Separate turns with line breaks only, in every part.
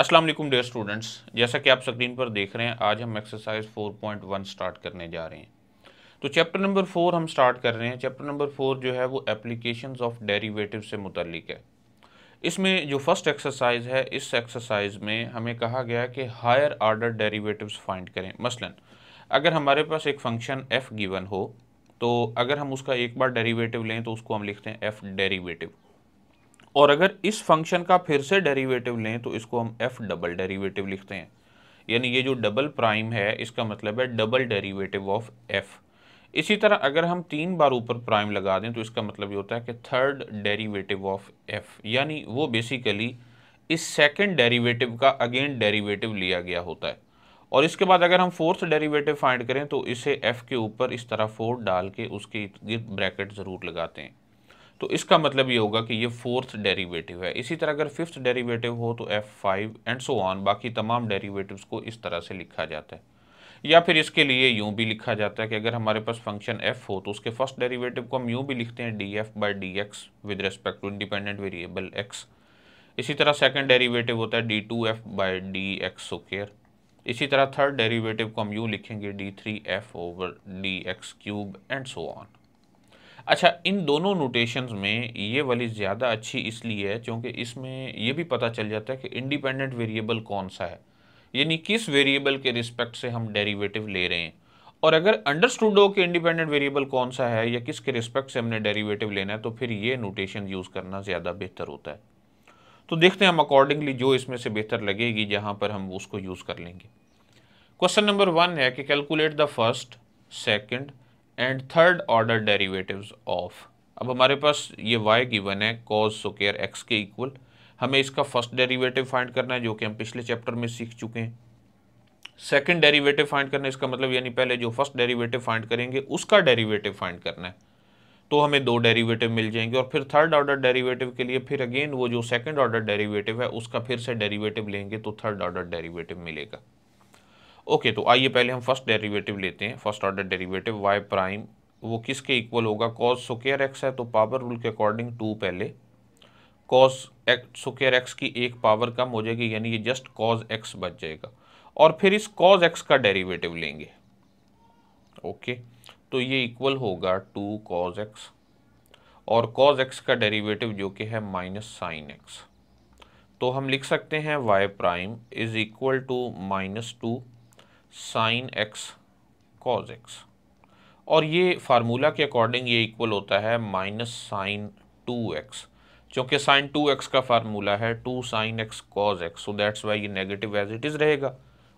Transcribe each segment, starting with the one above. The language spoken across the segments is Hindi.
अस्सलाम वालेकुम डियर स्टूडेंट्स जैसा कि आप स्क्रीन पर देख रहे हैं आज हम एक्सरसाइज 4.1 स्टार्ट करने जा रहे हैं तो चैप्टर नंबर फोर हम स्टार्ट कर रहे हैं चैप्टर नंबर फोर जो है वो एप्लीकेशन ऑफ डेरीवेटिव से मुतलिक है इसमें जो फर्स्ट एक्सरसाइज है इस एक्सरसाइज में हमें कहा गया कि हायर आर्डर डेरीवेटिव फाइंड करें मसलन अगर हमारे पास एक फंक्शन एफ़ गिवन हो तो अगर हम उसका एक बार डेरीवेटिव लें तो उसको हम लिखते हैं एफ़ डेरीवेटिव और अगर इस फंक्शन का फिर से डेरिवेटिव लें तो इसको हम एफ डबल डेरिवेटिव लिखते हैं यानी ये जो डबल प्राइम है इसका मतलब है डबल डेरिवेटिव ऑफ एफ इसी तरह अगर हम तीन बार ऊपर प्राइम लगा दें तो इसका मतलब ये होता है कि थर्ड डेरिवेटिव ऑफ एफ यानी वो बेसिकली इस सेकंड डेरिवेटिव का अगेन डेरिवेटिव लिया गया होता है और इसके बाद अगर हम फोर्थ डेरिवेटिव फाइंड करें तो इसे एफ के ऊपर इस तरह फोर्थ डाल के उसके गिर्द ब्रैकेट ज़रूर लगाते हैं तो इसका मतलब ये होगा कि ये फोर्थ डेरिवेटिव है इसी तरह अगर फिफ्थ डेरिवेटिव हो तो F five and so on बाकी तमाम डेरिवेटिव्स को इस तरह से लिखा जाता है या फिर इसके लिए यूं भी लिखा जाता है कि अगर हमारे पास फंक्शन एफ हो तो उसके फर्स्ट डेरिवेटिव को हम यूँ भी लिखते हैं D F by D X with respect to independent variable X इसी तरह सेकेंड डेरीवेटिव होता है D two F by D x square इसी तरह थर्ड डेरीवेटिव को हम यूँ लिखेंगे D three F over D X cube and so on अच्छा इन दोनों नोटेशंस में ये वाली ज़्यादा अच्छी इसलिए है क्योंकि इसमें ये भी पता चल जाता है कि इंडिपेंडेंट वेरिएबल कौन सा है यानी किस वेरिएबल के रिस्पेक्ट से हम डेरिवेटिव ले रहे हैं और अगर अंडरस्टूडो के इंडिपेंडेंट वेरिएबल कौन सा है या किसके रिस्पेक्ट से हमने डेरिवेटिव लेना है तो फिर ये नोटेशन यूज़ करना ज़्यादा बेहतर होता है तो देखते हैं हम अकॉर्डिंगली जो इसमें से बेहतर लगेगी जहाँ पर हम उसको यूज़ कर लेंगे क्वेश्चन नंबर वन है कि calculate the first second and third order derivative of अब हमारे पास ये वाई गिवन है कॉज सुकेयर एक्स के इक्वल हमें इसका फर्स्ट डेरिवेटिव फाइंड करना है जो कि हम पिछले चैप्टर में सीख चुके हैं सेकंड डेरिवेटिव फाइंड करना है इसका मतलब यानी पहले जो फर्स्ट डेरिवेटिव फाइंड करेंगे उसका डेरिवेटिव फाइंड करना है तो हमें दो डेरिवेटिव मिल जाएंगे और फिर थर्ड ऑर्डर डेरिवेटिव के लिए फिर अगेन वो जो सेकंड ऑर्डर डेरिवेटिव है उसका फिर से डेरिवेटिव लेंगे तो थर्ड ऑर्डर डेरिवेटिव मिलेगा ओके तो आइए पहले हम फर्स्ट डेरिवेटिव लेते हैं first order derivative Y prime वो किसके इक्वल होगा कॉज सुकेयर एक्स है तो पावर रूल के अकॉर्डिंग टू पहले कॉज सुकेयर एक्स की एक पावर कम हो जाएगी यानी ये जस्ट कॉज एक्स बच जाएगा और फिर इस कॉज एक्स का डेरिवेटिव लेंगे ओके तो ये इक्वल होगा टू कॉज एक्स और कॉज एक्स का डेरिवेटिव जो कि है माइनस साइन एक्स तो हम लिख सकते हैं Y prime is equal to minus two sine X cos X और ये फार्मूला के अकॉर्डिंग ये इक्वल होता है माइनस साइन टू एक्स चूँकि साइन टू एक्स का फार्मूला है two sine X cos X so that's why ये नेगेटिव एज इट इज़ रहेगा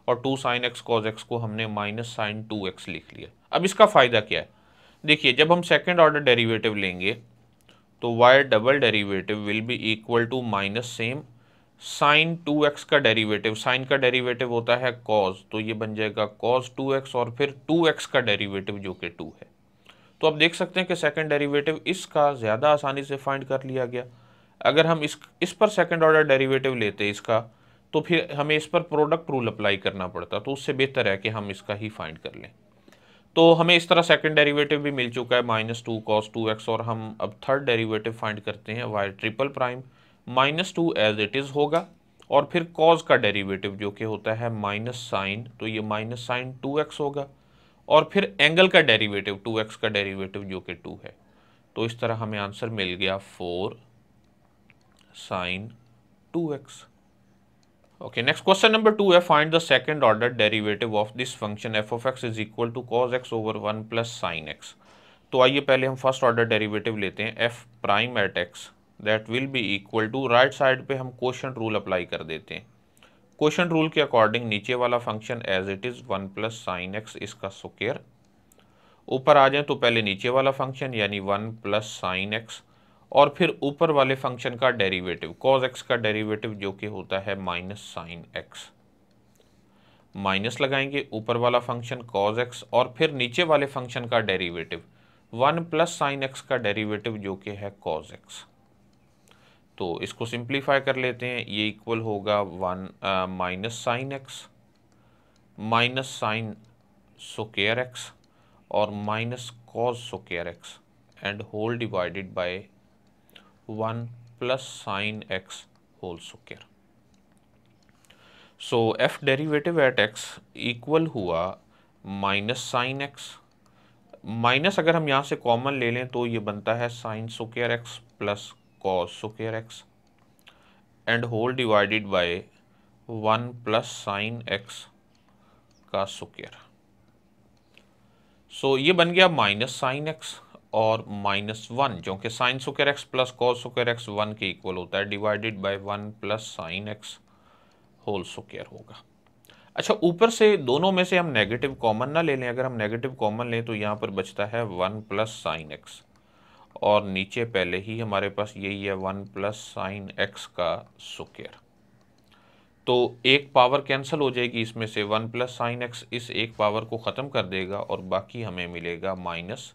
और two sine X cos X को हमने माइनस साइन टू एक्स लिख लिया अब इसका फ़ायदा क्या है देखिए जब हम सेकेंड ऑर्डर डेरीवेटिव लेंगे तो Y double derivative will be equal to minus same sine two X का डेरिवेटिव साइन का डेरिवेटिव होता है कॉज तो ये बन जाएगा कॉज टू एक्स और फिर टू एक्स का डेरिवेटिव जो कि टू है तो आप देख सकते हैं कि सेकंड डेरिवेटिव इसका ज़्यादा आसानी से फाइंड कर लिया गया अगर हम इस इस पर सेकंड ऑर्डर डेरिवेटिव लेते इसका तो फिर हमें इस पर प्रोडक्ट रूल अप्लाई करना पड़ता तो उससे बेहतर है कि हम इसका ही फाइंड कर लें तो हमें इस तरह सेकंड डेरिवेटिव भी मिल चुका है minus two cos two X और हम अब थर्ड डेरिवेटिव फाइंड करते हैं Y triple prime minus two as it is होगा और फिर कॉज का डेरिवेटिव जो कि होता है माइनस साइन तो ये माइनस साइन टू एक्स होगा और फिर एंगल का डेरिवेटिव टू एक्स का डेरिवेटिव जो कि टू है तो इस तरह हमें आंसर मिल गया four sine two X okay next question number two है find the second order derivative of this function F of X is equal to cos X over one plus sine X तो आइए पहले हम फर्स्ट ऑर्डर डेरिवेटिव लेते हैं F prime at X that will be equal to right side पे हम क्वेश्चन रूल अप्लाई कर देते हैं क्वेश्चन रूल के अकॉर्डिंग नीचे वाला function as it is one plus sine X इसका स्क्र ऊपर आ जाए तो पहले नीचे वाला फंक्शन यानी वन प्लस साइन एक्स और फिर ऊपर वाले फंक्शन का डेरिवेटिव कॉज एक्स का डेरिवेटिव जो कि होता है माइनस साइन एक्स माइनस लगाएंगे ऊपर वाला फंक्शन कॉज एक्स और फिर नीचे वाले फंक्शन का derivative one plus sine x का डेरिवेटिव जो कि है कॉज एक्स तो इसको सिंप्लीफाई कर लेते हैं ये इक्वल होगा one minus sine X minus sine square X और minus cos square X and whole divided by one plus sine X whole square so F derivative at x equal हुआ माइनस साइन एक्स माइनस अगर हम यहाँ से कॉमन ले लें तो ये बनता है sine square X plus cos square x and whole divided by 1 plus sin x का square. so, ये बन गया minus sin x और minus 1 जो कि sine square X plus cos square X one के इक्वल होता है divided by one plus sine X whole square होगा अच्छा ऊपर से दोनों में से हम नेगेटिव कॉमन ना ले लें अगर हम नेगेटिव कॉमन लें तो यहाँ पर बचता है वन प्लस साइन एक्स और नीचे पहले ही हमारे पास यही है वन प्लस साइन एक्स का स्क्र तो एक पावर कैंसिल हो जाएगी इसमें से वन प्लस साइन एक्स इस एक पावर को ख़त्म कर देगा और बाकी हमें मिलेगा माइनस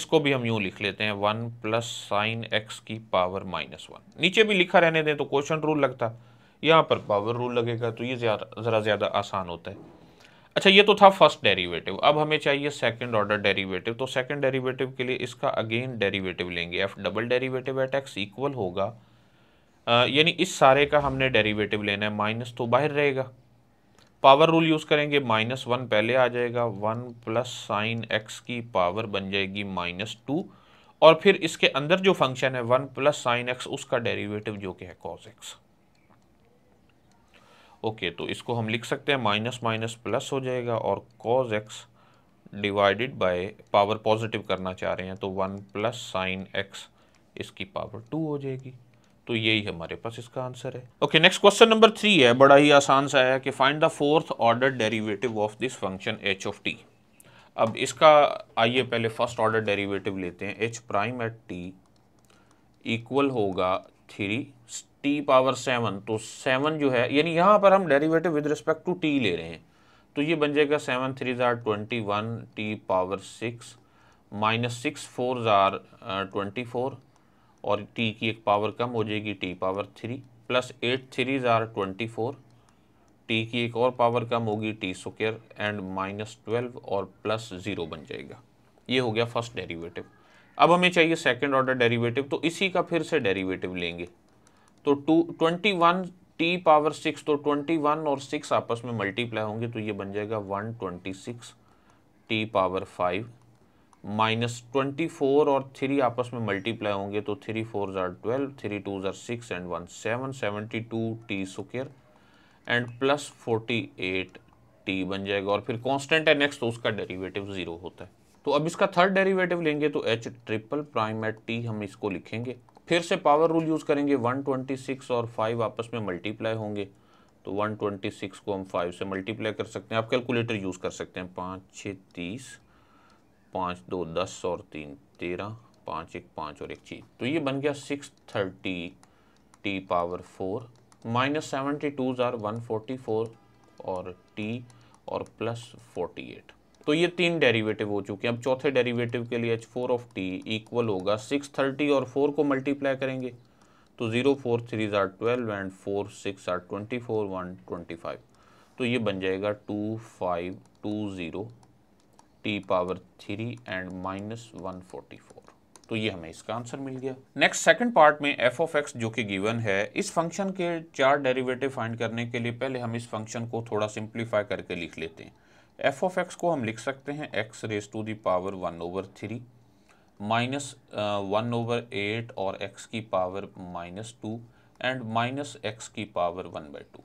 इसको भी हम यूँ लिख लेते हैं वन प्लस साइन एक्स की पावर माइनस वन नीचे भी लिखा रहने दें तो क्वेश्चन रूल लगता यहाँ पर पावर रूल लगेगा तो ये ज़्यादा ज़रा ज़्यादा आसान होता है अच्छा ये तो था फर्स्ट डेरिवेटिव अब हमें चाहिए सेकंड ऑर्डर डेरिवेटिव तो सेकंड डेरिवेटिव के लिए इसका अगेन डेरिवेटिव लेंगे F double derivative at x equal होगा यानी इस सारे का हमने डेरिवेटिव लेना है माइनस तो बाहर रहेगा पावर रूल यूज़ करेंगे माइनस वन पहले आ जाएगा वन प्लस साइन एक्स की पावर बन जाएगी माइनस टू और फिर इसके अंदर जो फंक्शन है वन प्लस साइन एक्स उसका डेरिवेटिव जो कि है कॉज एक्स ओके तो इसको हम लिख सकते हैं माइनस माइनस प्लस हो जाएगा और cos X divided by power positive करना चाह रहे हैं तो वन प्लस साइन एक्स इसकी पावर टू हो जाएगी तो यही हमारे पास इसका आंसर है okay next question number three है बड़ा ही आसान सा है कि find the fourth order derivative of this function H of T अब इसका आइए पहले फर्स्ट ऑर्डर डेरिवेटिव लेते हैं H prime at T equal होगा थ्री टी पावर सेवन तो सेवन जो है यानी यहाँ पर हम derivative with respect to T ले रहे हैं तो ये बन जाएगा seven three tsar twenty one T power six minus six four are twenty four और टी की एक पावर कम हो जाएगी T power three plus eight three ज़ार ट्वेंटी फोर टी की एक और पावर कम होगी T square and minus twelve और प्लस ज़ीरो बन जाएगा ये हो गया फर्स्ट डेरिवेटिव अब हमें चाहिए सेकंड ऑर्डर डेरिवेटिव तो इसी का फिर से डेरिवेटिव लेंगे तो two twenty one T power six तो ट्वेंटी वन और सिक्स आपस में मल्टीप्लाई होंगे तो ये बन जाएगा one twenty six T power five minus twenty four और थ्री आपस में मल्टीप्लाई होंगे तो three four are twelve three two tsar six and one seven seventy two T square and plus forty eight T बन जाएगा और फिर कॉन्स्टेंट है नेक्स्ट तो उसका डेरीवेटिव ज़ीरो होता है तो अब इसका थर्ड डेरीवेटिव लेंगे तो H triple prime at T हम इसको लिखेंगे फिर से पावर रूल यूज़ करेंगे 126 और 5 आपस में मल्टीप्लाई होंगे तो 126 को हम 5 से मल्टीप्लाई कर सकते हैं आप कैलकुलेटर यूज़ कर सकते हैं पाँच छः तीस पाँच दो दस और तीन तेरह पाँच एक पाँच और एक चीज तो ये बन गया six thirty t power four minus seventy two ज़ार वन फोर्टी फोर और टी और प्लस फोर्टी एट तो ये तीन डेरिवेटिव हो चुके हैं अब चौथे डेरिवेटिव के लिए h four of t equal होगा सिक्स थर्टी और फोर को मल्टीप्लाई करेंगे तो zero four three are twelve and four six are twenty four one twenty five तो ये बन जाएगा two five two zero t power three and minus one forty four तो ये हमें इसका आंसर मिल गया नेक्स्ट सेकंड पार्ट में एफ ऑफ एक्स जो कि गिवन है इस फंक्शन के चार डेरिवेटिव फाइंड करने के लिए पहले हम इस फंक्शन को थोड़ा सिंप्लीफाई करके लिख लेते हैं एफ ऑफ एक्स को हम लिख सकते हैं x raise to the power one over three minus one over eight और एक्स की power minus two and minus x की पावर वन बाई टू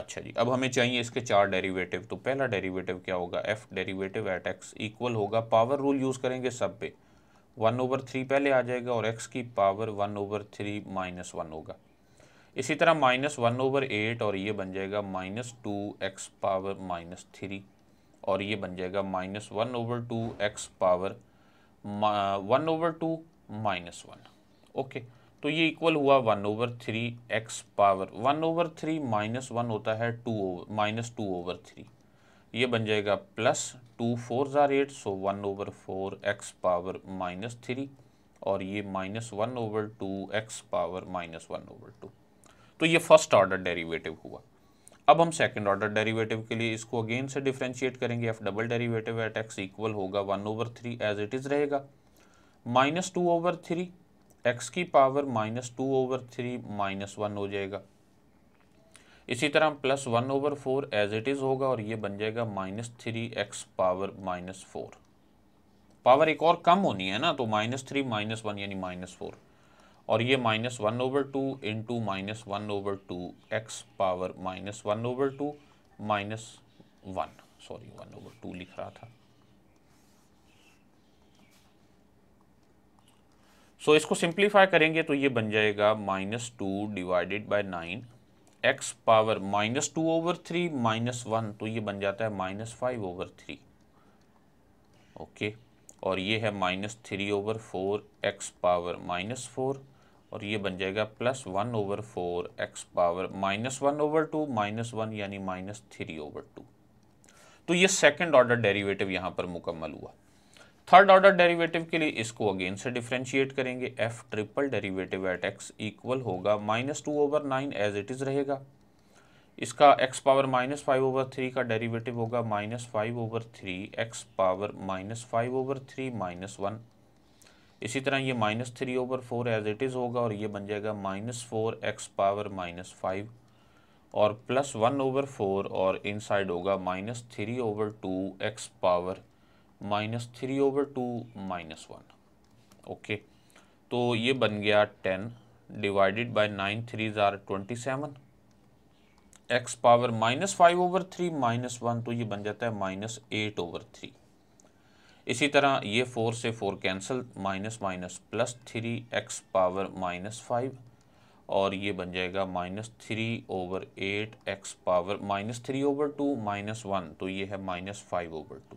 अच्छा जी अब हमें चाहिए इसके चार डेरिवेटिव तो पहला डेरिवेटिव क्या होगा f derivative at x equal होगा पावर रूल यूज़ करेंगे सब पे वन ओवर थ्री पहले आ जाएगा और एक्स की power one over three minus one होगा इसी तरह माइनस वन ओवर एट और ये बन जाएगा minus two x power minus three और ये बन जाएगा minus one over two x power one over two minus one okay तो ये इक्वल हुआ one over three x power one over three minus one होता है two over minus two over three ये बन जाएगा प्लस टू फोर ज़ार eight so one over four x power minus three और ये minus one over two x power minus one over two तो ये फर्स्ट ऑर्डर डेरिवेटिव हुआ अब हम सेकंड ऑर्डर डेरिवेटिव के लिए इसको अगेन से डिफ्रेंशिएट करेंगे f double derivative at x equal होगा one over three as it is रहेगा minus two over three x की power minus two over three minus one हो जाएगा इसी तरह plus one over four as it is होगा और ये बन जाएगा minus three x power minus four power एक और कम होनी है ना तो माइनस थ्री माइनस वन यानी माइनस फोर और ये minus one over two into minus one over two x power minus one over two minus one sorry one over two लिख रहा था सो so, इसको सिंप्लीफाई करेंगे तो ये बन जाएगा minus two divided by nine x power minus two over three minus one तो ये बन जाता है minus five over three okay और ये है minus three over four x power minus four और ये बन जाएगा plus one over four x power minus one over two minus one यानी माइनस थ्री ओवर टू तो ये सेकंड ऑर्डर डेरिवेटिव यहां पर मुकम्मल हुआ थर्ड ऑर्डर डेरिवेटिव के लिए इसको अगेन से डिफ्रेंशिएट करेंगे f triple derivative at x equal होगा minus two over nine as it is रहेगा इसका x power minus five over three का डेरिवेटिव होगा minus five over three x power minus five over three minus one इसी तरह ये minus three over four as it is होगा और ये बन जाएगा minus four x power minus five और प्लस वन ओवर फोर और इनसाइड होगा minus three over two x power minus three over two minus one okay तो ये बन गया ten divided by nine three tsar twenty seven x power minus five over three minus one तो ये बन जाता है माइनस एट ओवर थ्री इसी तरह ये फोर से four cancel minus minus plus three x power minus five और ये बन जाएगा minus three over eight x power minus three over two minus one तो ये है माइनस फाइव ओवर टू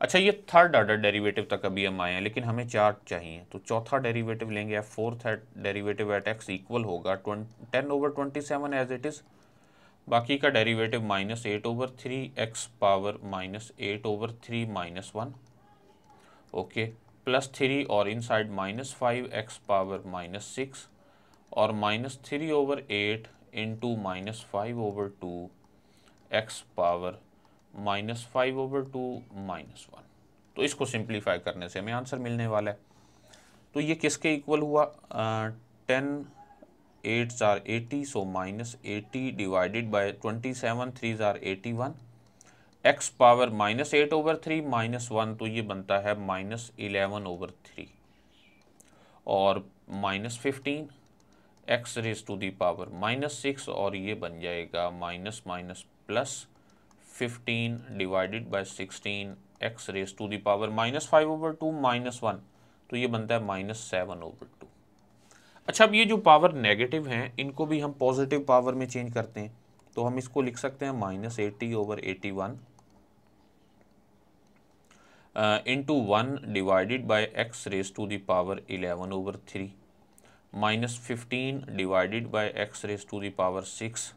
अच्छा ये थर्ड आर्डर डेरिवेटिव तक अभी हम आए हैं लेकिन हमें चार चाहिए तो चौथा डेरिवेटिव लेंगे fourth derivative at x equal होगा ten over twenty seven as it is बाकी का derivative minus eight over three x power minus eight over three minus one okay plus three और inside minus five x power minus six और minus three over eight into minus five over two x power minus five over two minus one तो इसको सिंप्लीफाई करने से हमें आंसर मिलने वाला है तो ये किसके इक्वल हुआ ten uh, eight eighty so minus eighty divided by twenty seven three 3s eighty one x power minus eight over three minus one तो ये बनता है माइनस इलेवन ओवर थ्री और minus fifteen x raise to the power minus six और ये बन जाएगा minus minus plus fifteen divided by sixteen x raise to the power minus five over two minus one तो ये बनता है माइनस सेवन ओवर टू अच्छा अब ये जो पावर नेगेटिव हैं इनको भी हम पॉजिटिव पावर में चेंज करते हैं तो हम इसको लिख सकते हैं minus eighty over eighty one into one divided by x raise to the power eleven over three minus fifteen divided by x raise to the power six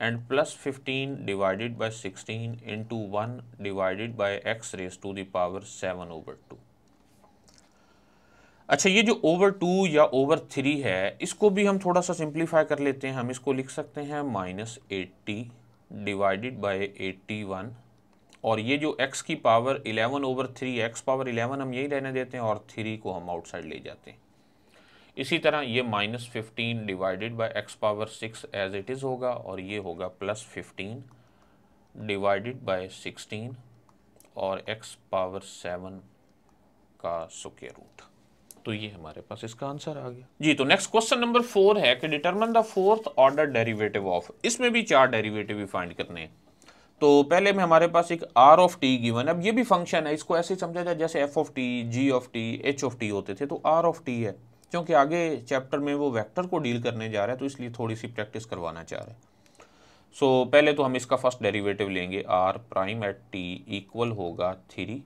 and plus fifteen divided by sixteen into one divided by x raise to the power seven over two अच्छा ये जो ओवर टू या ओवर थ्री है इसको भी हम थोड़ा सा सिंप्लीफाई कर लेते हैं हम इसको लिख सकते हैं minus eighty divided by eighty one और ये जो एक्स की power eleven over three x power eleven हम यही रहने देते हैं और थ्री को हम आउटसाइड ले जाते हैं इसी तरह ये minus fifteen divided by x power six as it is होगा और ये होगा plus fifteen divided by sixteen और एक्स पावर सेवन का स्क्वायर रूट तो ये हमारे पास इसका आंसर आ गया जी तो नेक्स्ट क्वेश्चन नंबर फोर है कि determine the fourth order derivative of इसमें भी चार डेरिवेटिव फाइंड करने हैं तो पहले में हमारे पास एक आर ऑफ टी गिवन अब ये भी फंक्शन है इसको ऐसे समझा जाए जैसे f of t g of t h of t होते थे तो आर ऑफ टी है क्योंकि आगे चैप्टर में वो वेक्टर को डील करने जा रहा है तो इसलिए थोड़ी सी प्रैक्टिस करवाना चाह रहे हैं सो so, पहले तो हम इसका फर्स्ट डेरिवेटिव लेंगे r prime at T equal होगा थ्री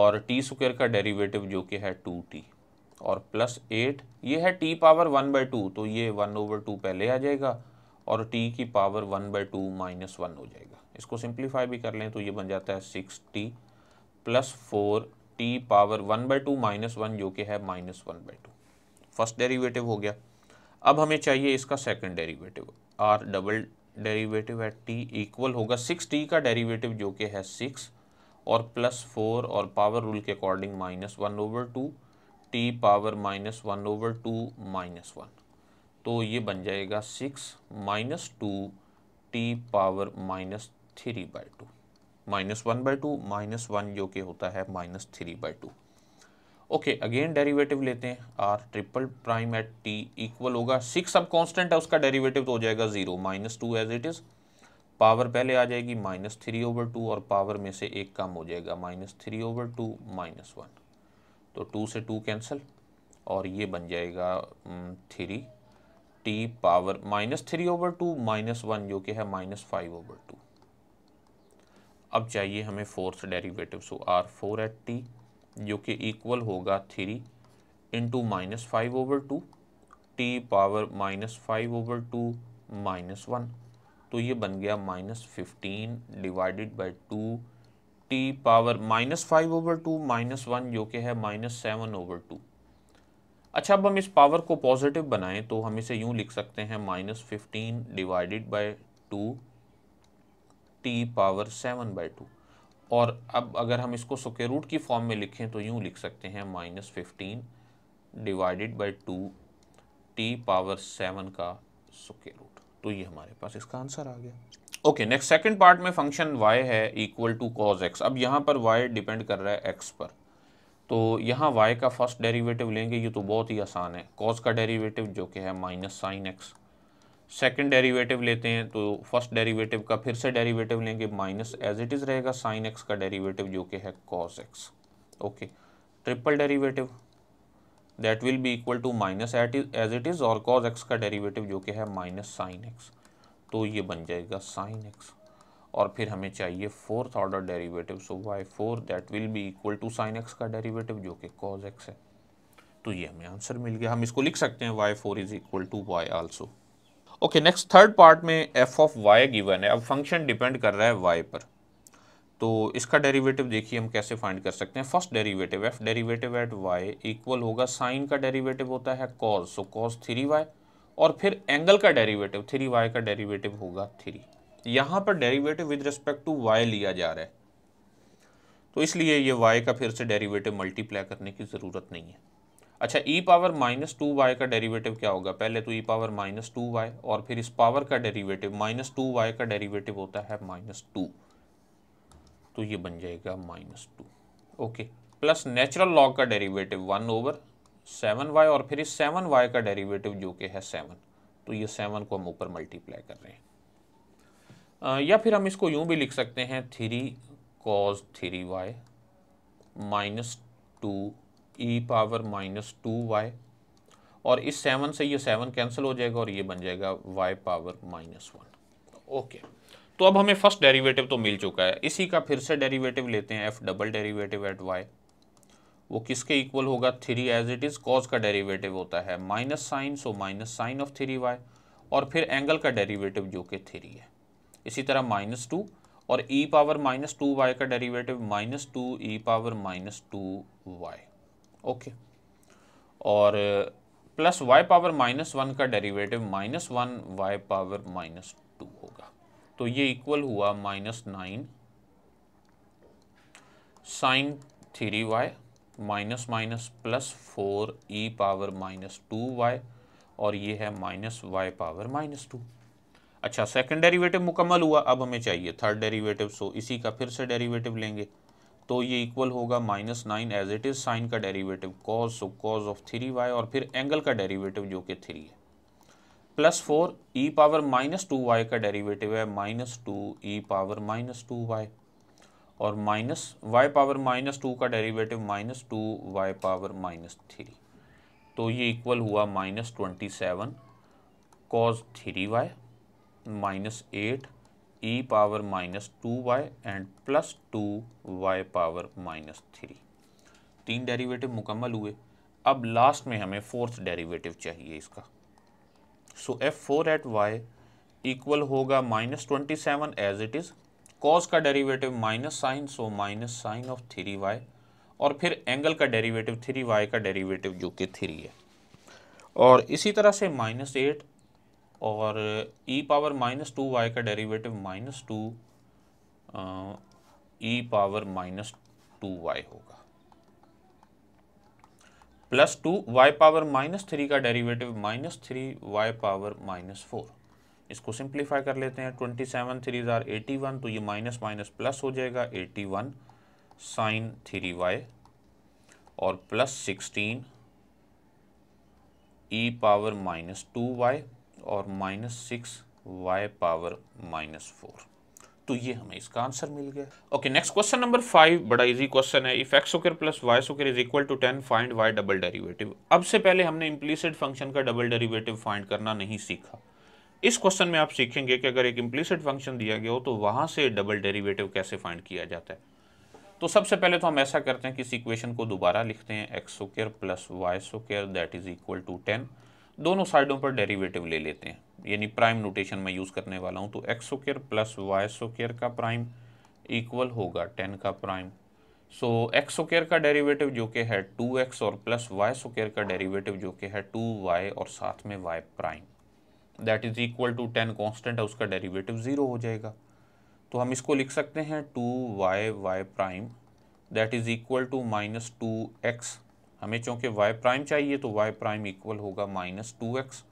और टी स्क्वेयर का डेरिवेटिव जो कि है टू टी और प्लस एट ये है t power one by two तो ये वन ओवर टू पहले आ जाएगा और टी की power one by two minus one हो जाएगा इसको सिंप्लीफाई भी कर लें तो ये बन जाता है six t plus four t power one by two minus one जो कि है minus one by two first derivative हो गया अब हमें चाहिए इसका second derivative r double derivative है टी इक्वल होगा सिक्स टी का डेरीवेटिव जो कि है सिक्स और प्लस फोर और पावर रूल के according minus one over two t power minus one over two minus one तो ये बन जाएगा six minus two t power minus three by two minus one by two minus one जो कि होता है minus three by two okay again derivative लेते हैं r triple prime at T equal होगा सिक्स अब कांस्टेंट है उसका डेरिवेटिव तो हो जाएगा zero minus two as it is power पहले आ जाएगी माइनस थ्री ओवर टू और पावर में से एक कम हो जाएगा minus three over two minus one तो टू से टू कैंसिल और ये बन जाएगा three t power minus three over two minus one जो कि है माइनस फाइव ओवर टू अब चाहिए हमें fourth derivative so r four at t जो कि इक्वल होगा three into minus five over two t power minus five over two minus one तो ये बन गया minus fifteen divided by two t power minus five over two minus one जो कि है माइनस सेवन ओवर टू अच्छा अब हम इस पावर को पॉजिटिव बनाएं तो हम इसे यूं लिख सकते हैं minus fifteen divided by two t power seven by two और अब अगर हम इसको सुके रूट की फॉर्म में लिखें तो यूं लिख सकते हैं minus fifteen divided by two t power seven का सुके रूट तो ये हमारे पास इसका आंसर आ गया ओके नेक्स्ट सेकंड पार्ट में फंक्शन वाई है इक्वल टू कॉज एक्स अब यहाँ पर वाई डिपेंड कर रहा है एक्स पर तो यहाँ वाई का फर्स्ट डेरिवेटिव लेंगे ये तो बहुत ही आसान है कॉज का डेरिवेटिव जो कि है minus sine x second derivative लेते हैं तो फर्स्ट डेरीवेटिव का फिर से डेरीवेटिव लेंगे माइनस एज इट इज़ रहेगा साइन एक्स का डेरीवेटिव जो कि है cos x okay triple derivative that will be equal to minus it is as it is और कॉज एक्स का डेरीवेटिव जो कि है माइनस साइन एक्स तो ये बन जाएगा साइन एक्स और फिर हमें चाहिए fourth order derivative so y four that will be equal to sine x का डेरिवेटिव जो कि कॉज एक्स है तो ये हमें आंसर मिल गया हम इसको लिख सकते हैं Y four is equal to Y also okay next third part में एफ ऑफ वाई गिवन है अब फंक्शन डिपेंड कर रहा है वाई पर तो इसका डेरिवेटिव देखिए हम कैसे फाइंड कर सकते हैं first derivative F derivative at Y equal होगा साइन का डेरिवेटिव होता है cos so cos three Y और फिर एंगल का डेरिवेटिव थ्री वाई का डेरिवेटिव होगा थ्री यहां पर derivative with respect to Y लिया जा रहा है तो इसलिए ये वाई का फिर से डेरिवेटिव मल्टीप्लाई करने की ज़रूरत नहीं है अच्छा E power minus two Y का डेरिवेटिव क्या होगा पहले तो ई पावर माइनस टू वाई और फिर इस पावर का डेरिवेटिव माइनस टू वाई का डेरिवेटिव होता है माइनस टू तो ये बन जाएगा minus two okay plus natural log का derivative one over seven Y और फिर इस सेवन वाई का डेरिवेटिव जो कि है सेवन तो ये सेवन को हम ऊपर मल्टीप्लाई कर रहे हैं या फिर हम इसको यूं भी लिख सकते हैं three cos three Y minus two E power minus two Y और इस सेवन से ये सेवन कैंसिल हो जाएगा और ये बन जाएगा Y power minus one okay तो अब हमें फर्स्ट डेरिवेटिव तो मिल चुका है इसी का फिर से डेरिवेटिव लेते हैं F double derivative at Y वो किसके इक्वल होगा three as it is cos का डेरिवेटिव होता है minus sine so minus sine of three Y और फिर एंगल का डेरिवेटिव जो कि थ्री है इसी तरह माइनस टू और ई पावर माइनस टू वाई का derivative minus two E power minus two Y okay और plus Y power minus one का derivative minus one Y power minus two होगा तो ये इक्वल हुआ minus nine sine three Y minus minus plus four E power minus two Y और ये है minus Y power minus two अच्छा सेकंड डेरिवेटिव मुकम्मल हुआ अब हमें चाहिए थर्ड डेरिवेटिव सो इसी का फिर से डेरिवेटिव लेंगे तो ये इक्वल होगा minus nine as it is sine का derivative cos so cos of three Y और फिर एंगल का डेरिवेटिव जो कि थ्री है plus four E power minus two Y का डेरिवेटिव है minus two E power minus two Y और minus Y power minus two का derivative minus two Y power minus three तो ये इक्वल हुआ minus twenty seven cos three Y minus eight E power minus two Y and plus two Y power minus three तीन डेरिवेटिव मुकम्मल हुए अब लास्ट में हमें फोर्थ डेरिवेटिव चाहिए इसका so F four at Y equal होगा minus twenty seven as it is cos का derivative minus sine so minus sine of three Y और फिर एंगल का डेरिवेटिव थ्री वाई का डेरिवेटिव जो कि थ्री है और इसी तरह से माइनस एट और ई पावर माइनस टू वाई का derivative minus two E power minus two Y होगा plus two Y power minus three का derivative minus three Y power minus four इसको सिंप्लीफाई कर लेते हैं twenty seven three are eighty one तो ये माइनस माइनस प्लस हो जाएगा eighty one sine three Y और plus sixteen E power minus two Y और minus six Y power minus four तो ये हमें इसका आंसर मिल गया okay next question number five बड़ा इजी क्वेश्चन है if X square plus Y square is equal to ten find Y double derivative अब से पहले हमने इम्प्लीसिड फंक्शन का डबल डेरिवेटिव फाइंड करना नहीं सीखा इस क्वेश्चन में आप सीखेंगे कि अगर एक इम्प्लीसिड फंक्शन दिया गया हो तो वहाँ से डबल डेरिवेटिव कैसे फाइंड किया जाता है तो सबसे पहले तो हम ऐसा करते हैं कि इस इक्वेशन को दोबारा लिखते हैं X square plus Y square that is equal to ten दोनों साइडों पर डेरिवेटिव ले लेते हैं यानी प्राइम नोटेशन में यूज़ करने वाला हूं तो x square plus Y square का प्राइम इक्वल होगा टेन का प्राइम सो एक्स स्क्र का डेरिवेटिव जो कि है टू एक्स और प्लस वाई का डेरीवेटिव जो कि है टू वाई और साथ में Y prime that is equal to ten constant है उसका डेरीवेटिव ज़ीरो हो जाएगा तो हम इसको लिख सकते हैं two Y Y prime that is equal to minus two X हमें चूँकि वाई प्राइम चाहिए तो वाई प्राइम इक्वल होगा minus two x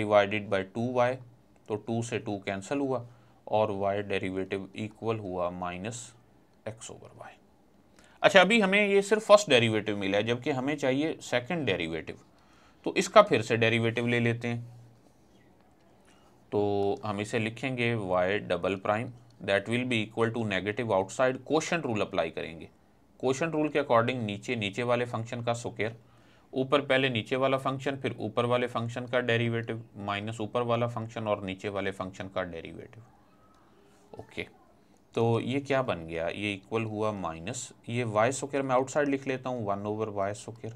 divided by two Y तो टू से टू कैंसिल हुआ और वाई डेरीवेटिव इक्वल हुआ माइनस एक्स ओवर वाई अच्छा अभी हमें ये सिर्फ फर्स्ट डेरीवेटिव मिला है जबकि हमें चाहिए सेकेंड डेरीवेटिव तो इसका फिर से डेरीवेटिव ले लेते हैं तो हम इसे लिखेंगे Y double prime that will be equal to negative outside quotient rule apply करेंगे क्वेश्चन रूल के अकॉर्डिंग नीचे नीचे वाले फंक्शन का सुकेर ऊपर पहले नीचे वाला फंक्शन फिर ऊपर वाले फंक्शन का डेरिवेटिव माइनस ऊपर वाला फंक्शन और नीचे वाले फंक्शन का डेरिवेटिव ओके okay. तो ये क्या बन गया ये इक्वल हुआ माइनस ये वाई सुकेर मैं आउटसाइड लिख लेता हूँ वन ओवर वाई सुकेर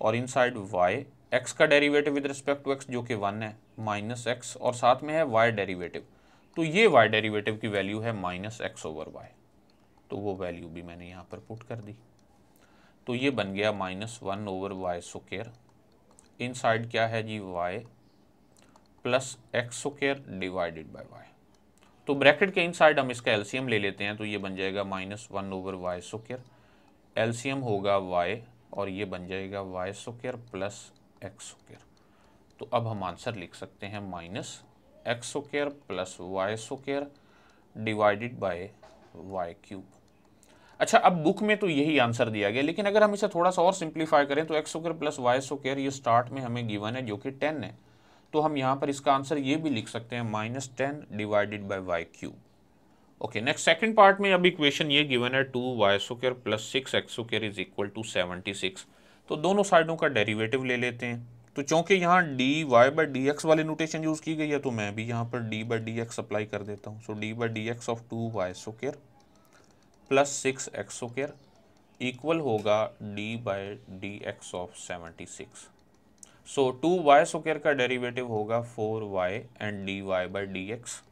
और इनसाइड वाई एक्स का derivative with respect to X जो कि वन है माइनस एक्स और साथ में है वाई डेरिवेटिव तो ये वाई डेरिवेटिव की वैल्यू है माइनस एक्स ओवर वाई तो वो वैल्यू भी मैंने यहाँ पर पुट कर दी तो ये बन गया minus one over Y square inside क्या है जी Y plus X square divided by Y तो ब्रैकेट के इन साइड हम इसका एलसीएम ले लेते हैं तो ये बन जाएगा minus one over Y square LCM होगा वाई और ये बन जाएगा Y square plus X square तो अब हम आंसर लिख सकते हैं minus x square plus Y square divided by Y cube अच्छा अब बुक में तो यही आंसर दिया गया लेकिन अगर हम इसे थोड़ा सा और सिंप्लीफाई करें तो x square plus Y square ये स्टार्ट में हमें गिवन है जो कि टेन है तो हम यहाँ पर इसका आंसर ये भी लिख सकते हैं minus ten divided by Y cube okay next second part में अब इक्वेशन ये गिवन है two Y square plus six X square is equal to seventy six तो दोनों साइडों का डेरिवेटिव ले लेते हैं तो चूंकि यहाँ D Y by D X वाली नोटेशन यूज़ की गई है तो मैं भी यहाँ पर D by D X apply कर देता हूँ so D by D x of two Y so plus six X so equal होगा D by D x of seventy six so two Y so का डेरीवेटिव होगा four Y and D Y by D X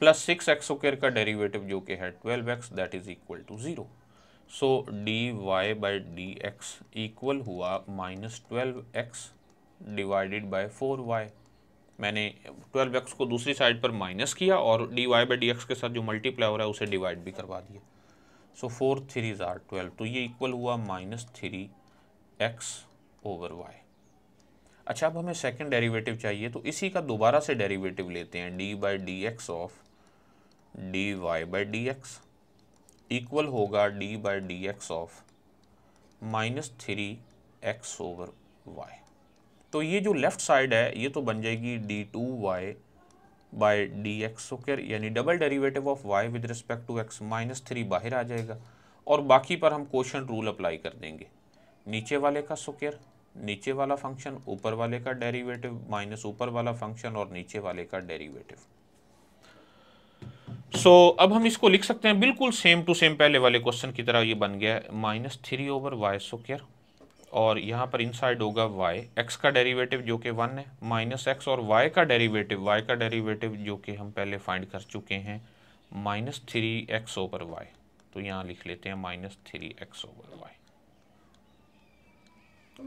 plus six X so का डेरीवेटिव जो कि है twelve X that is equal to zero so D Y by D x equal हुआ minus twelve X divided by four Y मैंने ट्वेल्व एक्स को दूसरी साइड पर माइनस किया और D Y by D X के साथ जो मल्टीप्लाई हो रहा है उसे डिवाइड भी करवा दिया so four threes are twelve तो ये इक्वल हुआ minus three X over Y अच्छा अब हमें सेकंड डेरिवेटिव चाहिए तो इसी का दोबारा से डेरिवेटिव लेते हैं D by D x of D Y by D x equal होगा D by D x of minus three X over Y तो ये जो लेफ़्ट साइड है ये तो बन जाएगी D two Y by D x square यानी double derivative of Y with respect to X minus three बाहर आ जाएगा और बाकी पर हम क्वेश्चन रूल अप्लाई कर देंगे नीचे वाले का स्क्र नीचे वाला फंक्शन ऊपर वाले का डेरिवेटिव माइनस ऊपर वाला फंक्शन और नीचे वाले का डेरिवेटिव सो so, अब हम इसको लिख सकते हैं बिल्कुल सेम टू सेम पहले वाले क्वेश्चन की तरह ये बन गया है minus three over Y square और यहाँ पर इनसाइड होगा वाई एक्स का डेरिवेटिव जो कि वन है माइनस एक्स और वाई का डेरिवेटिव वाई का डेरिवेटिव जो कि हम पहले फाइंड कर चुके हैं minus three X over Y तो यहाँ लिख लेते हैं minus three X over Y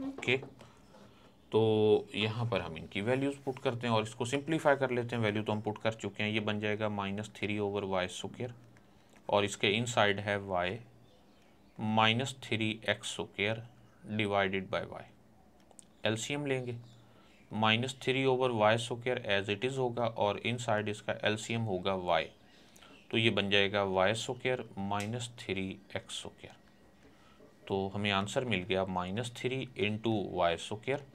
okay okay. तो यहाँ पर हम इनकी वैल्यूज़ पुट करते हैं और इसको सिंप्लीफाई कर लेते हैं वैल्यू तो हम पुट कर चुके हैं ये बन जाएगा minus three over Y square और इसके इन साइड है Y minus three X square divided by Y LCM लेंगे minus three over Y square as it is होगा और इन साइड इसका एलसीएम होगा वाई तो ये बन जाएगा Y square minus three X तो हमें आंसर मिल गया minus three into Y square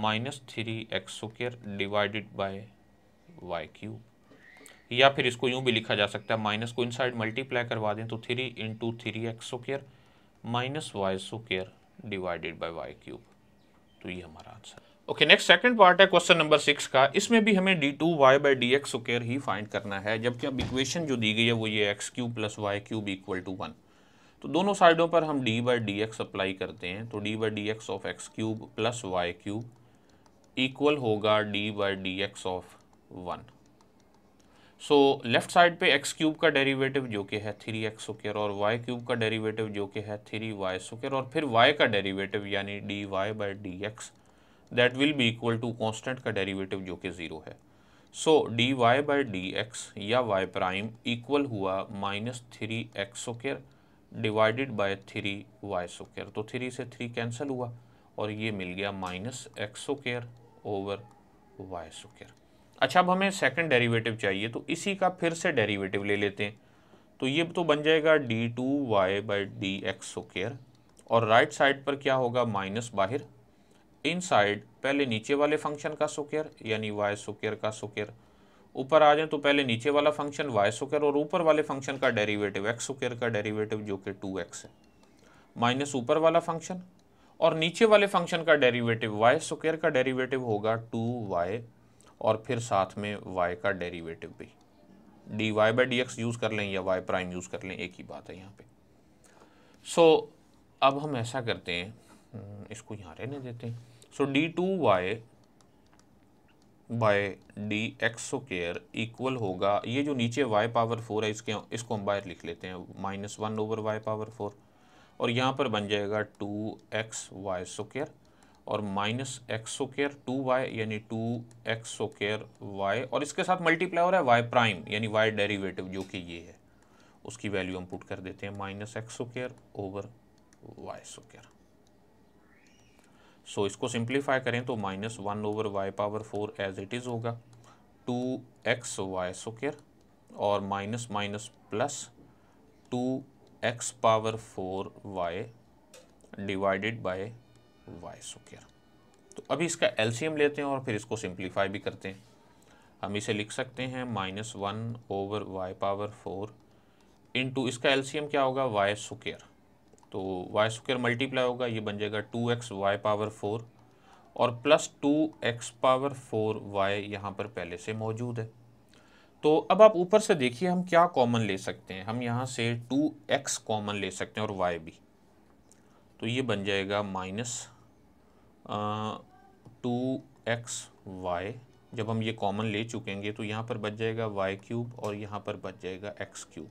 minus three x square divided by Y cube या फिर इसको यूं भी लिखा जा सकता है माइनस को इनसाइड मल्टीप्लाई करवा दें तो three into three x square minus Y square divided by Y cube तो ये हमारा answer okay next second part है क्वेश्चन नंबर सिक्स का इसमें भी हमें D two Y by D x square ही फाइंड करना है जबकि अब इक्वेशन जो दी गई है वो ये X cube plus Y cube equal to one तो दोनों साइडों पर हम D by D X apply करते हैं तो D by D x of X cube plus Y cube equal होगा D by D x of one so left side पे एक्स क्यूब का डेरिवेटिव जो कि है थ्री एक्स स्क्र और वाई क्यूब का डेरिवेटिव जो कि है थ्री वाई स्क्र और फिर वाई का डेरिवेटिव यानी d Y by D x that will be equal to constant का डेरिवेटिव जो कि ज़ीरो है so D Y by D x या वाई प्राइम इक्वल हुआ minus three x square divided by three y square तो थ्री से थ्री कैंसिल हुआ और ये मिल गया minus x square over Y square अच्छा अब हमें सेकंड डेरिवेटिव चाहिए तो इसी का फिर से डेरिवेटिव ले लेते हैं तो ये तो बन जाएगा d two Y by D x square और राइट साइड पर क्या होगा माइनस बाहर इन साइड पहले नीचे वाले फंक्शन का स्क्र यानी वाई स्क्र का स्क्र ऊपर आ जाए तो पहले नीचे वाला फंक्शन वाई स्क्र और ऊपर वाले फंक्शन का डेरीवेटिव एक्स स्क्र का डेरीवेटिव जो कि टू एक्स है माइनस ऊपर वाला फंक्शन और नीचे वाले फंक्शन का डेरिवेटिव वाई स्क्र का डेरिवेटिव होगा टू वाई और फिर साथ में वाई का डेरिवेटिव भी d Y by D x use कर लें या वाई प्राइम यूज़ कर लें एक ही बात है यहाँ पे सो so, अब हम ऐसा करते हैं हम्म, इसको यहाँ रहने देते हैं so d two Y by D x square equal होगा ये जो नीचे वाई पावर फोर है इसके इसको हम बाहर लिख लेते हैं minus one over y power four और यहाँ पर बन जाएगा टू एक्स वाई सोकेयर और minus x square two y यानी टू एक्स स्क्र वाई और इसके साथ मल्टीप्लाई हो रहा है वाई प्राइम यानी वाई डेरिवेटिव जो कि ये है उसकी वैल्यू हम पुट कर देते हैं minus x square over Y square so इसको सिंप्लीफाई करें तो minus one over y power four as it is होगा टू एक्स वाई सोकेयर और minus minus plus two x power four y divided by y square तो अभी इसका एलसीएम लेते हैं और फिर इसको सिंप्लीफाई भी करते हैं हम इसे लिख सकते हैं minus one over y power four into इसका एलसीएम क्या होगा वाई स्क्र तो वाई स्क्र मल्टीप्लाई होगा ये बन जाएगा two x y power four और plus two x power four y यहाँ पर पहले से मौजूद है तो अब आप ऊपर से देखिए हम क्या कॉमन ले सकते हैं हम यहाँ से टू एक्स कॉमन ले सकते हैं और वाई भी तो ये बन जाएगा माइनस टू एक्स वाई जब हम ये कॉमन ले चुकेंगे तो यहाँ पर बच जाएगा वाई क्यूब और यहाँ पर बच जाएगा x cube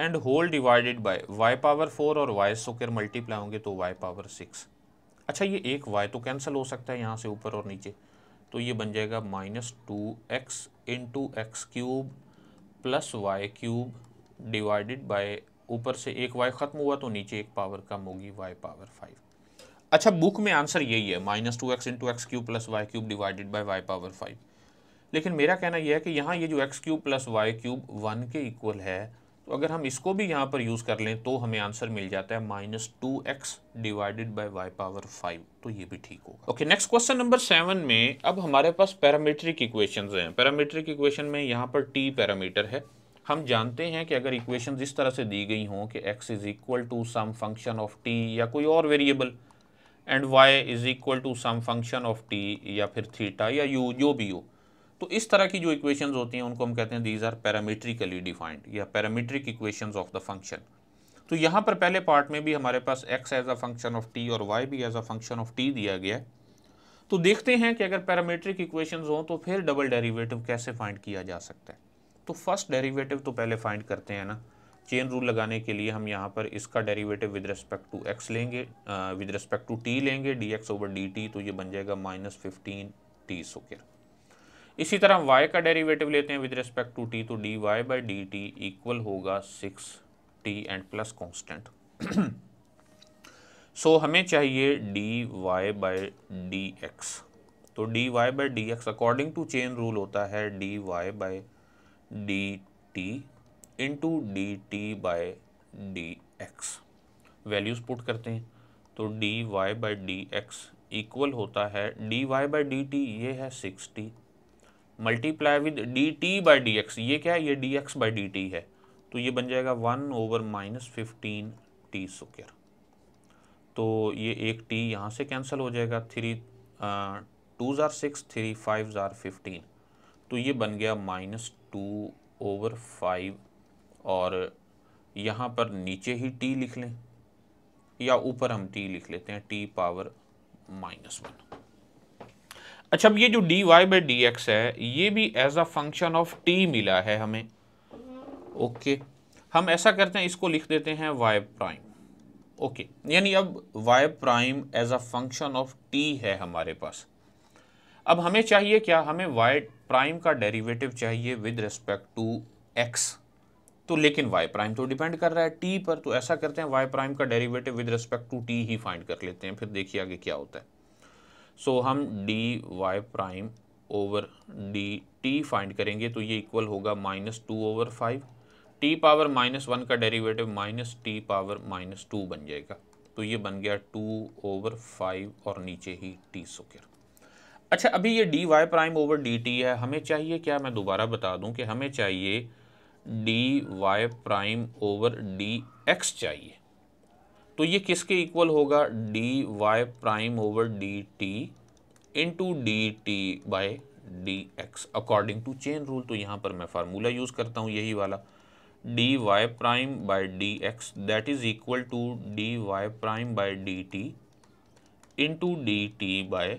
and whole divided by y power four और वाई सो मल्टीप्लाई होंगे तो वाई पावर सिक्स अच्छा ये एक वाई तो कैंसिल हो सकता है यहाँ से ऊपर और नीचे तो ये बन जाएगा minus two x into x cube plus Y cube divided by ऊपर से एक वाई ख़त्म हुआ तो नीचे एक पावर कम होगी वाई पावर फाइव अच्छा बुक में आंसर यही है minus two x into x cube plus Y cube divided by y power five लेकिन मेरा कहना यह है कि यहाँ ये जो x cube plus Y cube one के इक्वल है तो अगर हम इसको भी यहाँ पर यूज़ कर लें तो हमें आंसर मिल जाता है minus two x divided by y power five तो ये भी ठीक होगा okay next question number seven में अब हमारे पास पैरामीट्रिक इक्वेशन हैं पैरामीट्रिक इक्वेशन में यहाँ पर टी पैरामीटर है हम जानते हैं कि अगर इक्वेशन इस तरह से दी गई हों कि x is equal to some function of t या कोई और variable and y is equal to some function of t या फिर थीटा या यू जो भी हो तो इस तरह की जो इक्वेशंस होती हैं उनको हम कहते हैं दीज आर पैरामीट्रिकली डिफाइंड या parametric equations of the function तो यहाँ पर पहले पार्ट में भी हमारे पास x as a function of t और वाई भी as a function of t दिया गया है तो देखते हैं कि अगर पैरामीट्रिक इक्वेशन हों तो फिर डबल डेरीवेटिव कैसे फाइंड किया जा सकता है तो फर्स्ट डेरीवेटिव तो पहले फाइंड करते हैं ना चेन रूल लगाने के लिए हम यहाँ पर इसका derivative with respect to x लेंगे विद रिस्पेक्ट टू टी लेंगे d x over d t तो ये बन जाएगा माइनस फिफ्टीन टी सोकेर इसी तरह हम y का डेरिवेटिव लेते हैं विद रिस्पेक्ट टू t तो dy y by d t equal होगा six t and plus constant so हमें चाहिए d Y by D x तो d Y by D x according to chain rule होता है d Y by d t into d t by D x values put करते हैं तो d Y by D x equal होता है d Y by d T ये है six t multiply with d t by D x ये क्या है ये d x by d t है तो ये बन जाएगा one over minus fifteen t square तो ये एक टी यहाँ से कैंसिल हो जाएगा थ्री टू ज़ार सिक्स थ्री फाइव ज़ार फिफ्टीन तो ये बन गया माइनस टू ओवर फाइव और यहाँ पर नीचे ही टी लिख लें या ऊपर हम टी लिख लेते हैं टी पावर माइनस वन अच्छा अब ये जो d Y by D x है ये भी as a function of t मिला है हमें ओके okay. हम ऐसा करते हैं इसको लिख देते हैं वाई प्राइम ओके okay. यानी अब y prime as a function of t है हमारे पास अब हमें चाहिए क्या हमें वाई प्राइम का डेरिवेटिव चाहिए विद रिस्पेक्ट टू एक्स तो लेकिन वाई प्राइम तो डिपेंड कर रहा है टी पर तो ऐसा करते हैं वाई प्राइम का derivative with respect to t ही फाइंड कर लेते हैं फिर देखिए आगे क्या होता है सो हम d y prime over d t find करेंगे तो ये इक्वल होगा minus two over five t power minus one का derivative minus t power minus two बन जाएगा तो ये बन गया टू ओवर फाइव और नीचे ही टी स्क्र अच्छा अभी ये d y prime over d t है हमें चाहिए क्या मैं दोबारा बता दूं कि हमें चाहिए d y prime over D x चाहिए तो ये किसके इक्वल होगा d y prime over d t into d t by D x according to chain rule तो यहाँ पर मैं फार्मूला यूज़ करता हूँ यही वाला d y prime by D x that is equal to d y prime by d t into d t by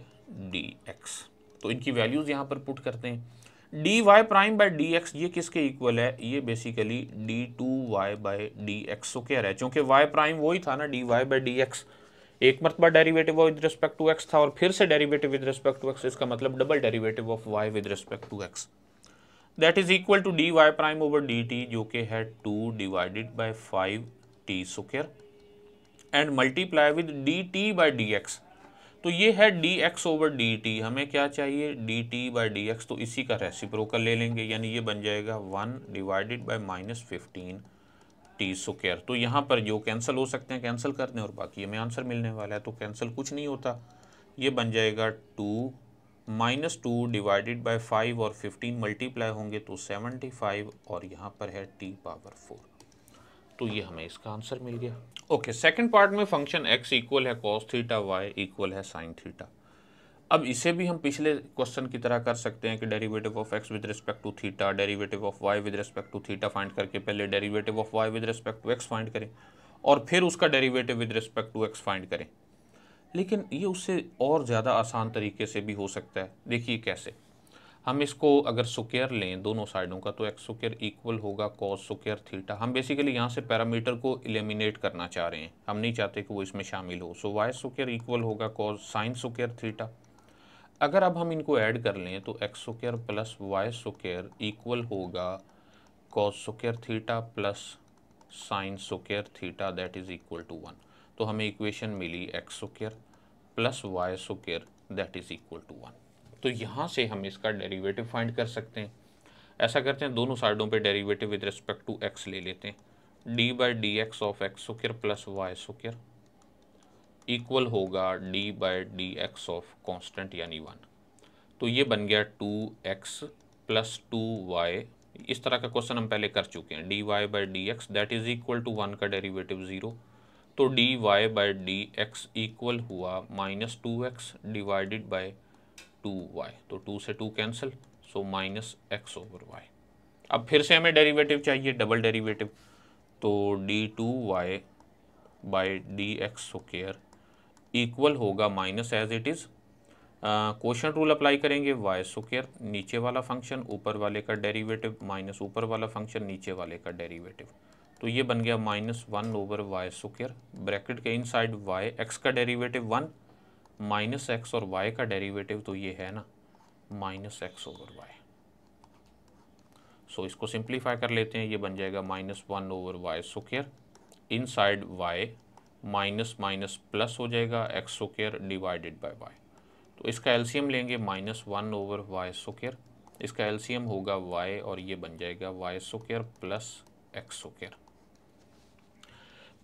D x तो इनकी वैल्यूज़ यहाँ पर पुट करते हैं d y prime by D x ये किसके इक्वल है ये basically d two Y by D x तो क्या है चूंकि वाई प्राइम वही था ना d Y by D x एक मरतबा derivative with respect to x था और फिर से derivative with respect to x इसका मतलब double derivative of Y with respect to x that is equal to d y prime over d t जो कि है two divided by five t square and multiply with d t by D x तो ये है d x over d t हमें क्या चाहिए d t by D x तो इसी का रेसिप्रोकल ले लेंगे यानी ये बन जाएगा one divided by minus fifteen t square तो यहाँ पर जो कैंसिल हो सकते हैं कैंसिल कर दें और बाकी हमें आंसर मिलने वाला है तो कैंसिल कुछ नहीं होता ये बन जाएगा two minus two divided by five और फिफ्टीन मल्टीप्लाई होंगे तो सेवेंटी फाइव और यहाँ पर है टी पावर फोर तो ये हमें इसका आंसर मिल गया ओके सेकंड पार्ट में फंक्शन एक्स इक्वल है कॉस थीटा वाई इक्वल है साइन थीटा अब इसे भी हम पिछले क्वेश्चन की तरह कर सकते हैं कि derivative of x with respect to theta derivative of Y with respect to theta find करके पहले derivative of Y with respect to x find करें और फिर उसका derivative with respect to x find करें लेकिन ये उससे और ज़्यादा आसान तरीके से भी हो सकता है देखिए कैसे हम इसको अगर सुकेयर लें दोनों साइडों का तो एक्स सुकेयर इक्वल होगा कॉस सुकेयर थीटा हम बेसिकली यहाँ से पैरामीटर को एलिमिनेट करना चाह रहे हैं हम नहीं चाहते कि वो इसमें शामिल हो सो वाई सुकेयर इक्वल होगा कॉस साइन सुकेयर थीटा अगर अब हम इनको ऐड कर लें तो x square plus y square equal होगा cos square theta plus sine square theta that is equal to one तो हमें इक्वेशन मिली x square plus y square that is equal to one तो यहाँ से हम इसका डेरिवेटिव फाइंड कर सकते हैं ऐसा करते हैं दोनों साइडों पे derivative with respect to x ले लेते हैं D by D x of x square plus y square equal होगा D by D x of constant यानी वन तो ये बन गया two x plus two y इस तरह का क्वेश्चन हम पहले कर चुके हैं d Y by D x that is equal to one का डेरीवेटिव ज़ीरो तो d Y by D x equal हुआ minus two x divided by two Y तो टू से two cancel so minus x over y अब फिर से हमें डेरिवेटिव चाहिए डबल डेरिवेटिव तो d two Y by D x square equal होगा minus as it is quotient rule apply करेंगे वाई स्क्र नीचे वाला फंक्शन ऊपर वाले का डेरिवेटिव माइनस ऊपर वाला फंक्शन नीचे वाले का डेरिवेटिव तो ये बन गया minus one over Y square bracket के इनसाइड वाई एक्स का डेरिवेटिव वन माइनस एक्स और वाई का डेरिवेटिव तो ये है ना minus x over y so इसको सिंप्लीफाई कर लेते हैं ये बन जाएगा minus one over Y square inside y minus minus plus हो जाएगा x square divided by y तो इसका एलसीएम लेंगे minus one over Y square इसका एलसीएम होगा वाई और ये बन जाएगा Y square plus x square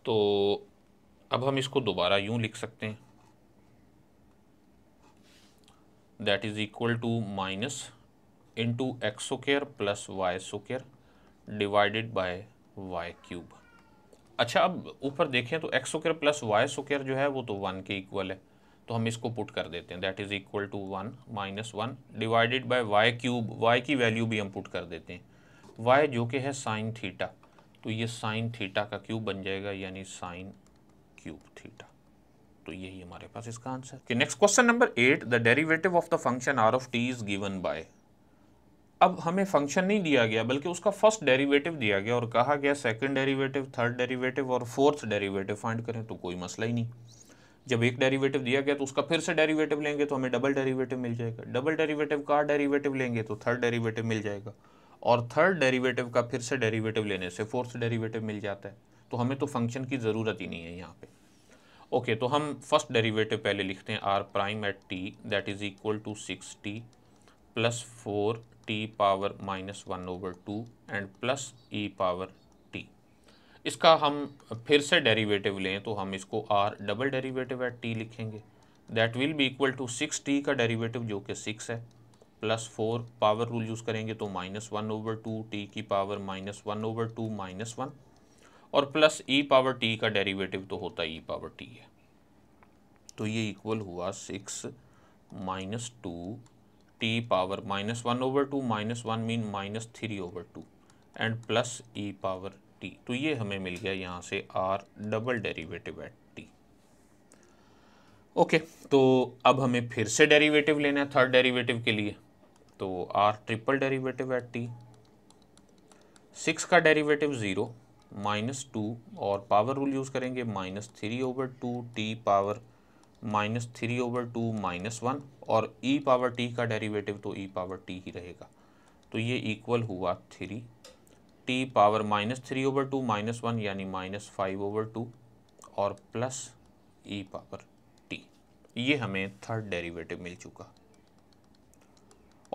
तो अब हम इसको दोबारा यूँ लिख सकते हैं that is equal to minus into x square plus y square divided by Y cube अच्छा अब ऊपर देखें तो x square plus Y square जो है वो तो वन के इक्वल है तो हम इसको पुट कर देते हैं that is equal to one minus one divided by Y cube y की वैल्यू भी हम पुट कर देते हैं वाई जो कि है साइन थीटा तो ये साइन थीटा का क्यूब बन जाएगा यानी साइन क्यूब थीटा तो यही हमारे पास इसका आंसर कि next question number eight the derivative of the function r of t is given by अब हमें फंक्शन नहीं दिया गया बल्कि उसका फर्स्ट डेरिवेटिव दिया गया और कहा गया सेकंड डेरिवेटिव थर्ड डेरिवेटिव और फोर्थ डेरिवेटिव फाइंड करें तो कोई मसला ही नहीं जब एक डेरिवेटिव दिया गया तो उसका फिर से डेरिवेटिव लेंगे तो हमें डबल डेरिवेटिव मिल जाएगा डबल डेरिवेटिव का डेरिवेटिव लेंगे तो थर्ड डेरिवेटिव मिल जाएगा और थर्ड डेरिवेटिव का फिर से डेरिवेटिव लेने से फोर्थ डेरिवेटिव मिल जाता है तो हमें तो फंक्शन की ज़रूरत ही नहीं है यहाँ पे ओके तो हम फर्स्ट डेरिवेटिव पहले लिखते हैं r prime at t that is equal to six t plus four t power minus one over two and plus e power t इसका हम फिर से डेरिवेटिव लें तो हम इसको r double derivative at t लिखेंगे that will be equal to six t का डेरिवेटिव जो कि सिक्स है plus four power rule use करेंगे तो minus one over two t की power minus one over two minus one और प्लस ई पावर टी का डेरिवेटिव तो होता ई पावर टी है तो ये इक्वल हुआ six minus two t power minus one over two minus one mean minus three over two and plus e power t तो ये हमें मिल गया यहाँ से r double derivative at t okay तो अब हमें फिर से डेरिवेटिव लेना है थर्ड डेरिवेटिव के लिए तो r triple derivative at t six का डेरिवेटिव ज़ीरो माइनस टू और पावर रूल यूज़ करेंगे minus three over two t power minus three over two minus one और ई पावर टी का डेरिवेटिव तो ई पावर टी ही रहेगा तो ये इक्वल हुआ three t power minus three over two minus one यानी माइनस फाइव ओवर टू और प्लस ई पावर टी ये हमें थर्ड डेरिवेटिव मिल चुका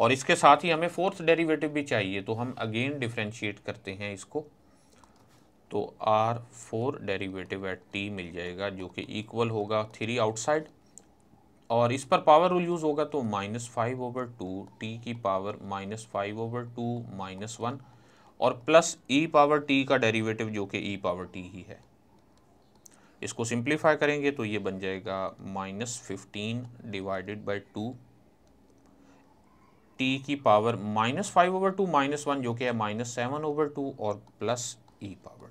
और इसके साथ ही हमें फोर्थ डेरिवेटिव भी चाहिए तो हम अगेन डिफ्रेंशिएट करते हैं इसको तो r four derivative at t मिल जाएगा जो कि इक्वल होगा थ्री आउटसाइड और इस पर पावर रूल यूज़ होगा तो minus five over two t की power minus five over two minus one और प्लस ई पावर टी का डेरिवेटिव जो कि ई पावर टी ही है इसको सिंप्लीफाई करेंगे तो ये बन जाएगा minus fifteen divided by two t की power minus five over two minus one जो कि है माइनस सेवन ओवर टू और प्लस ई पावर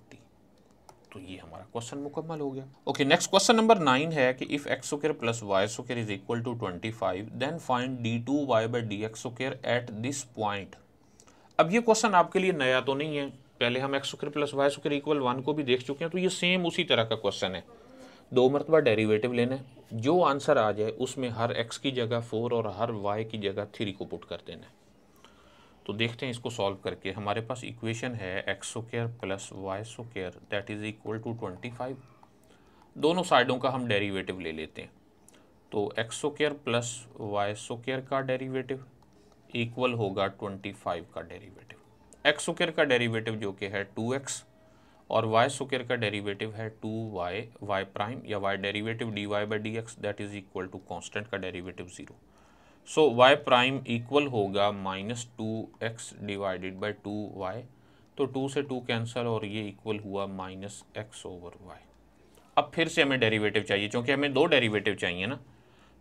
तो ये हमारा क्वेश्चन मुकम्मल हो गया okay next question number nine है कि if x square plus y सो is equal to twenty five then find d two Y by D x square at this point अब ये क्वेश्चन आपके लिए नया तो नहीं है पहले हम x square plus Y square equal one को भी देख चुके हैं तो ये सेम उसी तरह का क्वेश्चन है दो मरतबा डेरीवेटिव लेना है जो आंसर आ जाए उसमें हर एक्स की जगह फोर और हर वाई की जगह थ्री को पुट कर देना है तो देखते हैं इसको सॉल्व करके हमारे पास इक्वेशन है x square plus y square that is equal to twenty five दोनों साइडों का हम डेरिवेटिव ले लेते हैं तो x square plus y square का डेरिवेटिव इक्वल होगा ट्वेंटी फाइव का डेरिवेटिव एक्सो केयर का डेरिवेटिव जो कि है टू एक्स और वाई सुकेर का डेरिवेटिव है टू वाई वाई प्राइम या y derivative d Y by D x that is equal to constant का derivative zero so y prime equal होगा minus two x divided by two Y तो टू से टू कैंसल और ये इक्वल हुआ माइनस एक्स ओवर वाई अब फिर से हमें डेरिवेटिव चाहिए क्योंकि हमें दो डेरिवेटिव चाहिए ना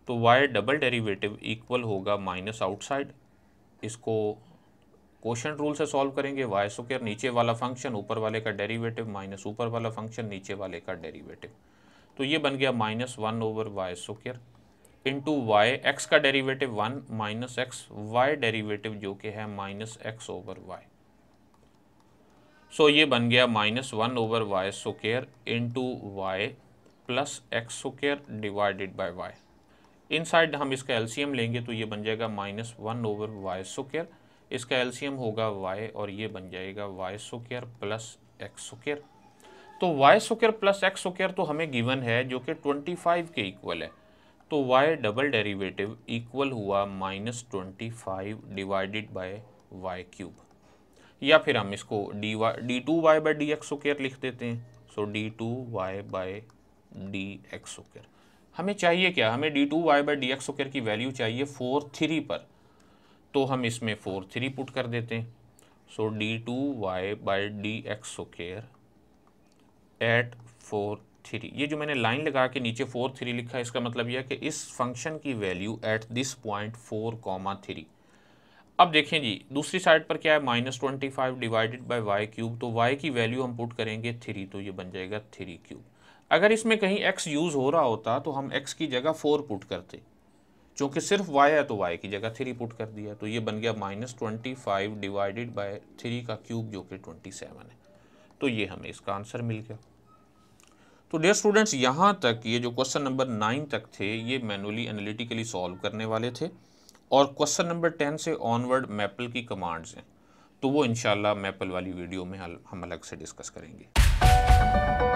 तो वाई डबल डेरिवेटिव इक्वल होगा माइनस आउटसाइड इसको क्वेश्चन रूल से सॉल्व करेंगे वाई स्क्र नीचे वाला फंक्शन ऊपर वाले का डेरिवेटिव माइनस ऊपर वाला फंक्शन नीचे वाले का डेरिवेटिव तो ये बन गया minus one over Y square into y x का derivative one minus x y derivative जो कि है minus x over y so ये बन गया minus one over y so into y plus x so divided by y inside हम इसका एलसीएम लेंगे तो ये बन जाएगा minus one over y so इसका एलसीएम होगा वाई और ये बन जाएगा वाई सो प्लस एक्स सो तो वाई सो प्लस एक्स सुकेयर तो हमें गिवन है जो कि ट्वेंटी फाइव के इक्वल है तो y डबल डेरिवेटिव इक्वल हुआ minus twenty five divided by Y cube या फिर हम इसको d y d two Y by D x square लिख देते हैं so d two Y by D x square हमें चाहिए क्या हमें D two Y by D x square की वैल्यू चाहिए फोर थ्री पर तो हम इसमें फोर थ्री पुट कर देते हैं so d two Y by D x square at four three ये जो मैंने लाइन लगा के नीचे फोर थ्री लिखा है इसका मतलब यह है कि इस फंक्शन की value at this point four comma three अब देखें जी दूसरी साइड पर क्या है minus twenty five divided by Y cube तो वाई की वैल्यू हम पुट करेंगे थ्री तो ये बन जाएगा थ्री क्यूब अगर इसमें कहीं एक्स यूज़ हो रहा होता तो हम एक्स की जगह फोर पुट करते चूँकि सिर्फ वाई है तो वाई की जगह थ्री पुट कर दिया तो ये बन गया minus twenty five divided by three का क्यूब जो कि ट्वेंटी सेवन है तो ये हमें इसका आंसर मिल गया तो डेयर स्टूडेंट्स यहाँ तक ये जो क्वेश्चन नंबर नाइन तक थे ये मैनुअली एनालिटिकली सॉल्व करने वाले थे और क्वेश्चन नंबर टेन से ऑनवर्ड मैपल की कमांड्स हैं तो वो इनशाला मैपल वाली वीडियो में हम अलग से डिस्कस करेंगे